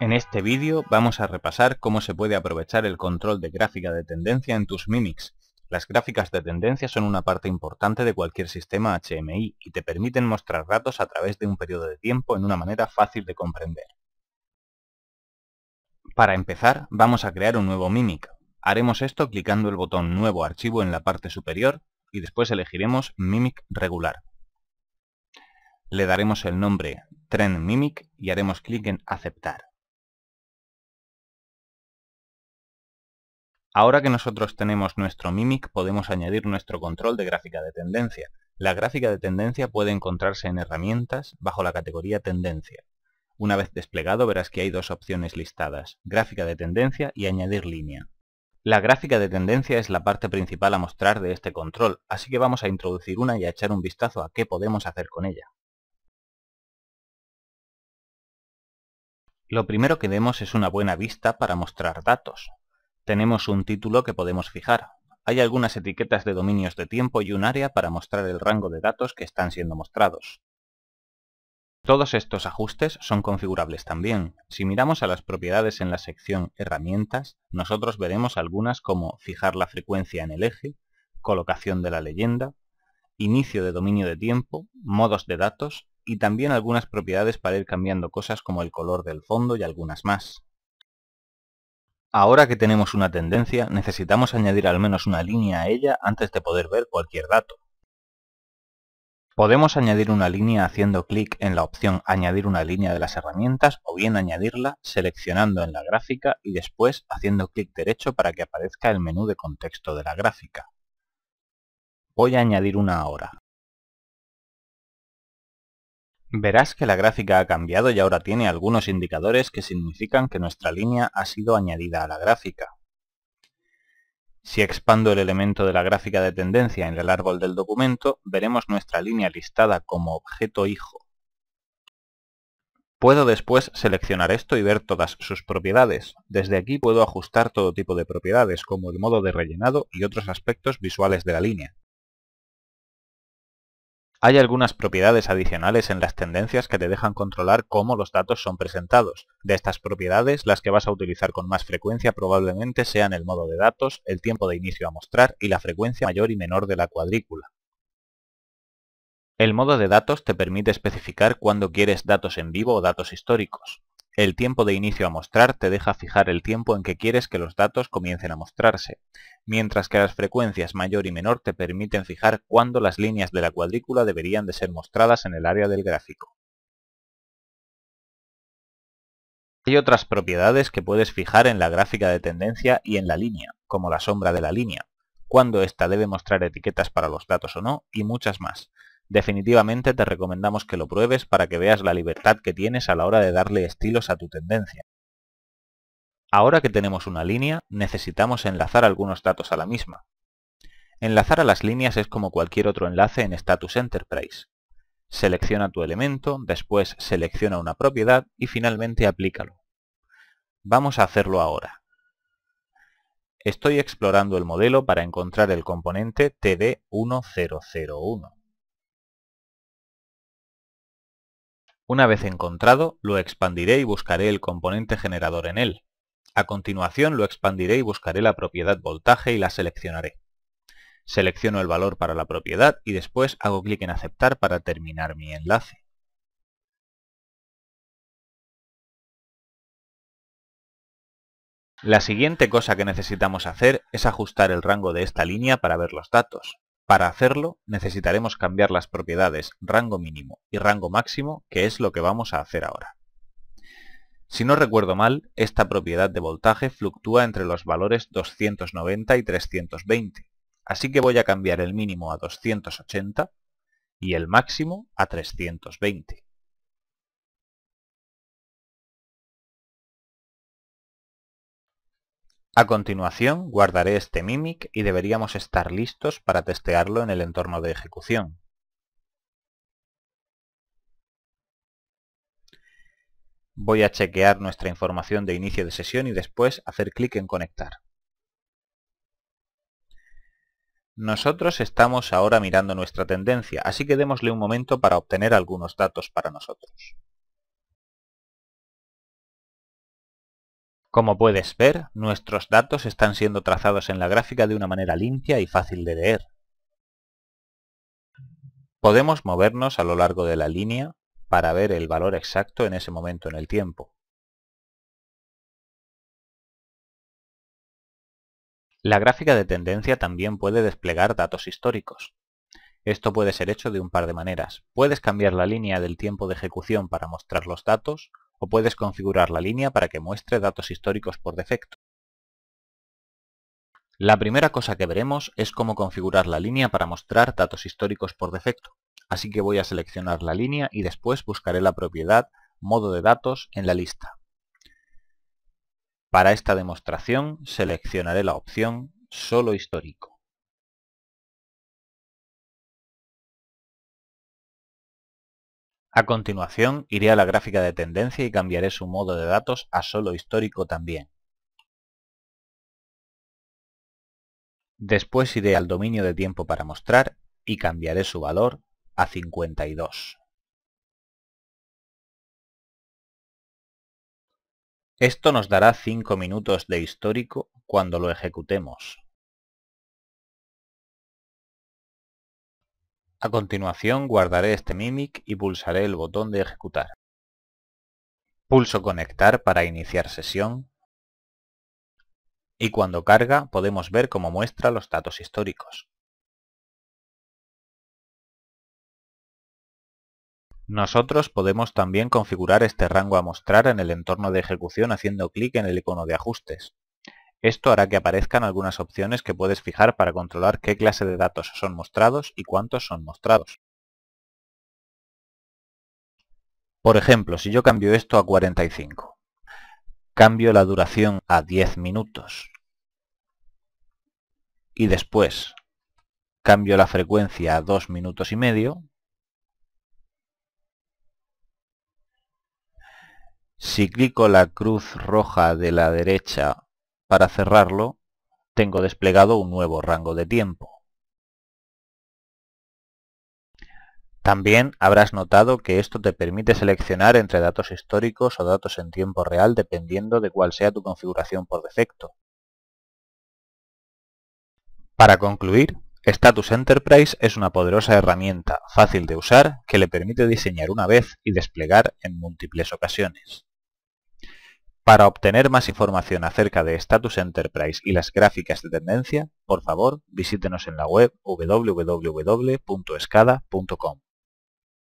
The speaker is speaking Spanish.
En este vídeo vamos a repasar cómo se puede aprovechar el control de gráfica de tendencia en tus Mimics. Las gráficas de tendencia son una parte importante de cualquier sistema HMI y te permiten mostrar datos a través de un periodo de tiempo en una manera fácil de comprender. Para empezar, vamos a crear un nuevo Mimic. Haremos esto clicando el botón Nuevo archivo en la parte superior y después elegiremos Mimic regular. Le daremos el nombre Trend Mimic y haremos clic en Aceptar. Ahora que nosotros tenemos nuestro Mimic, podemos añadir nuestro control de gráfica de tendencia. La gráfica de tendencia puede encontrarse en herramientas bajo la categoría tendencia. Una vez desplegado verás que hay dos opciones listadas, gráfica de tendencia y añadir línea. La gráfica de tendencia es la parte principal a mostrar de este control, así que vamos a introducir una y a echar un vistazo a qué podemos hacer con ella. Lo primero que vemos es una buena vista para mostrar datos tenemos un título que podemos fijar. Hay algunas etiquetas de dominios de tiempo y un área para mostrar el rango de datos que están siendo mostrados. Todos estos ajustes son configurables también. Si miramos a las propiedades en la sección Herramientas, nosotros veremos algunas como fijar la frecuencia en el eje, colocación de la leyenda, inicio de dominio de tiempo, modos de datos y también algunas propiedades para ir cambiando cosas como el color del fondo y algunas más. Ahora que tenemos una tendencia, necesitamos añadir al menos una línea a ella antes de poder ver cualquier dato. Podemos añadir una línea haciendo clic en la opción Añadir una línea de las herramientas o bien añadirla seleccionando en la gráfica y después haciendo clic derecho para que aparezca el menú de contexto de la gráfica. Voy a añadir una ahora. Verás que la gráfica ha cambiado y ahora tiene algunos indicadores que significan que nuestra línea ha sido añadida a la gráfica. Si expando el elemento de la gráfica de tendencia en el árbol del documento, veremos nuestra línea listada como objeto hijo. Puedo después seleccionar esto y ver todas sus propiedades. Desde aquí puedo ajustar todo tipo de propiedades, como el modo de rellenado y otros aspectos visuales de la línea. Hay algunas propiedades adicionales en las tendencias que te dejan controlar cómo los datos son presentados. De estas propiedades, las que vas a utilizar con más frecuencia probablemente sean el modo de datos, el tiempo de inicio a mostrar y la frecuencia mayor y menor de la cuadrícula. El modo de datos te permite especificar cuándo quieres datos en vivo o datos históricos. El tiempo de inicio a mostrar te deja fijar el tiempo en que quieres que los datos comiencen a mostrarse, mientras que las frecuencias mayor y menor te permiten fijar cuándo las líneas de la cuadrícula deberían de ser mostradas en el área del gráfico. Hay otras propiedades que puedes fijar en la gráfica de tendencia y en la línea, como la sombra de la línea, cuándo ésta debe mostrar etiquetas para los datos o no, y muchas más, Definitivamente te recomendamos que lo pruebes para que veas la libertad que tienes a la hora de darle estilos a tu tendencia. Ahora que tenemos una línea, necesitamos enlazar algunos datos a la misma. Enlazar a las líneas es como cualquier otro enlace en Status Enterprise. Selecciona tu elemento, después selecciona una propiedad y finalmente aplícalo. Vamos a hacerlo ahora. Estoy explorando el modelo para encontrar el componente TD1001. Una vez encontrado, lo expandiré y buscaré el componente generador en él. A continuación lo expandiré y buscaré la propiedad voltaje y la seleccionaré. Selecciono el valor para la propiedad y después hago clic en aceptar para terminar mi enlace. La siguiente cosa que necesitamos hacer es ajustar el rango de esta línea para ver los datos. Para hacerlo necesitaremos cambiar las propiedades rango mínimo y rango máximo, que es lo que vamos a hacer ahora. Si no recuerdo mal, esta propiedad de voltaje fluctúa entre los valores 290 y 320, así que voy a cambiar el mínimo a 280 y el máximo a 320. A continuación guardaré este mimic y deberíamos estar listos para testearlo en el entorno de ejecución. Voy a chequear nuestra información de inicio de sesión y después hacer clic en conectar. Nosotros estamos ahora mirando nuestra tendencia, así que démosle un momento para obtener algunos datos para nosotros. Como puedes ver, nuestros datos están siendo trazados en la gráfica de una manera limpia y fácil de leer. Podemos movernos a lo largo de la línea para ver el valor exacto en ese momento en el tiempo. La gráfica de tendencia también puede desplegar datos históricos. Esto puede ser hecho de un par de maneras. Puedes cambiar la línea del tiempo de ejecución para mostrar los datos o puedes configurar la línea para que muestre datos históricos por defecto. La primera cosa que veremos es cómo configurar la línea para mostrar datos históricos por defecto, así que voy a seleccionar la línea y después buscaré la propiedad modo de datos en la lista. Para esta demostración seleccionaré la opción solo histórico. A continuación iré a la gráfica de tendencia y cambiaré su modo de datos a solo histórico también. Después iré al dominio de tiempo para mostrar y cambiaré su valor a 52. Esto nos dará 5 minutos de histórico cuando lo ejecutemos. A continuación guardaré este Mimic y pulsaré el botón de ejecutar. Pulso conectar para iniciar sesión y cuando carga podemos ver cómo muestra los datos históricos. Nosotros podemos también configurar este rango a mostrar en el entorno de ejecución haciendo clic en el icono de ajustes. Esto hará que aparezcan algunas opciones que puedes fijar para controlar qué clase de datos son mostrados y cuántos son mostrados. Por ejemplo, si yo cambio esto a 45, cambio la duración a 10 minutos y después cambio la frecuencia a 2 minutos y medio, si clico la cruz roja de la derecha para cerrarlo, tengo desplegado un nuevo rango de tiempo. También habrás notado que esto te permite seleccionar entre datos históricos o datos en tiempo real dependiendo de cuál sea tu configuración por defecto. Para concluir, Status Enterprise es una poderosa herramienta fácil de usar que le permite diseñar una vez y desplegar en múltiples ocasiones. Para obtener más información acerca de Status Enterprise y las gráficas de tendencia, por favor visítenos en la web www.escada.com.